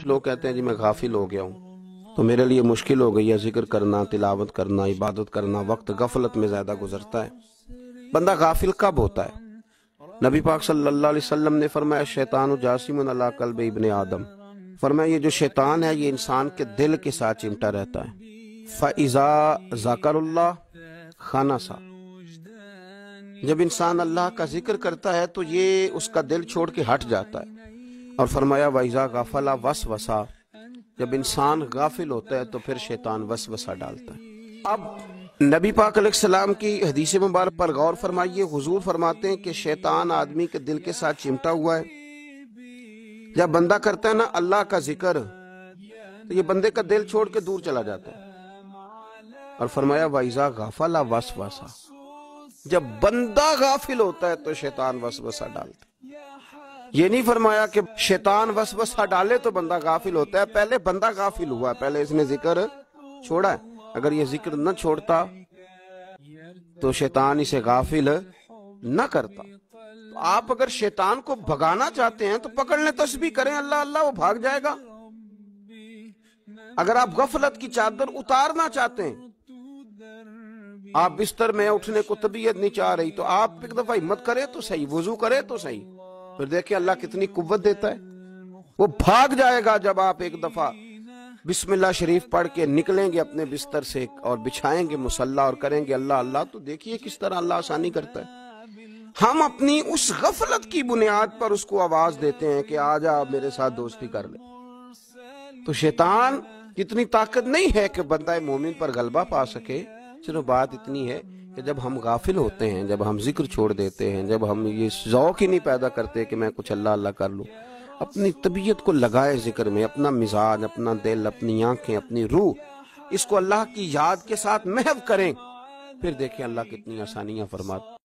कुछ लोग कहते हैं जी मैं गाफिल हो गया हूँ तो मेरे लिए मुश्किल हो गई है जिक्र करना तिलावत करना इबादत करना वक्त गफलत में ज़्यादा गुजरता है बंदा गाफिल कब होता है नबी पाक सल्लल्लाहु अलैहि वसल्लम ने फरमाया शैतान जासिम इबन आदम फरमाया ये जो शैतान है ये इंसान के दिल के साथ चिमटा रहता है फ़ाइज़ा जकर खाना सा जब इंसान अल्लाह का जिक्र करता है तो ये उसका दिल छोड़ के हट जाता है और फरमाया वाइजा गाफला वस वसा जब इंसान गाफिल होता है तो फिर शैतान वस वसा डालता है अब नबी पाक सलाम की हदीस मुबारक पर गौर फरमाइए हुजूर फरमाते हैं कि शैतान आदमी के दिल के साथ चिमटा हुआ है जब बंदा करता है ना अल्लाह का जिक्र तो ये बंदे का दिल छोड़ के दूर चला जाता है और फरमाया वाइजा गाफला वस वसा जब बंदा गाफिल होता है तो शैतान वस वसा डालता है ये नहीं फरमाया कि शैतान बस बस डाले तो बंदा गाफिल होता है पहले बंदा गाफिल हुआ पहले इसने जिक्र छोड़ा है अगर ये जिक्र न छोड़ता तो शैतान इसे गाफिल न करता तो आप अगर शैतान को भगाना चाहते हैं तो पकड़ लें तस्बी करें अल्लाह अल्लाह वो भाग जाएगा अगर आप गफलत की चादर उतारना चाहते हैं आप बिस्तर में उठने को तबीयत नहीं चाह रही तो आप एक दफा हिम्मत करे तो सही वजू करे तो सही फिर देखे अल्लाह कितनी कुत देता है वो भाग जाएगा जब आप एक दफा बिस्मिल्लाह शरीफ पढ़ के निकलेंगे अपने बिस्तर से और बिछाएंगे मुसल्ला और करेंगे अल्लाह अल्लाह तो देखिए किस तरह अल्लाह आसानी करता है हम अपनी उस गफलत की बुनियाद पर उसको आवाज देते हैं कि आ जा मेरे साथ दोस्ती कर ले तो शैतान कितनी ताकत नहीं है कि बंदा मोमिन पर गलबा पा सके सिर्फ बात इतनी है कि जब हम गाफिल होते हैं जब हम जिक्र छोड़ देते हैं जब हम ये शौक ही नहीं पैदा करते कि मैं कुछ अल्लाह अल्लाह कर लूँ अपनी तबीयत को लगाए जिक्र में अपना मिजाज अपना दिल अपनी आंखें अपनी रूह इसको अल्लाह की याद के साथ महव करें फिर देखें अल्लाह कितनी आसानियां फरमा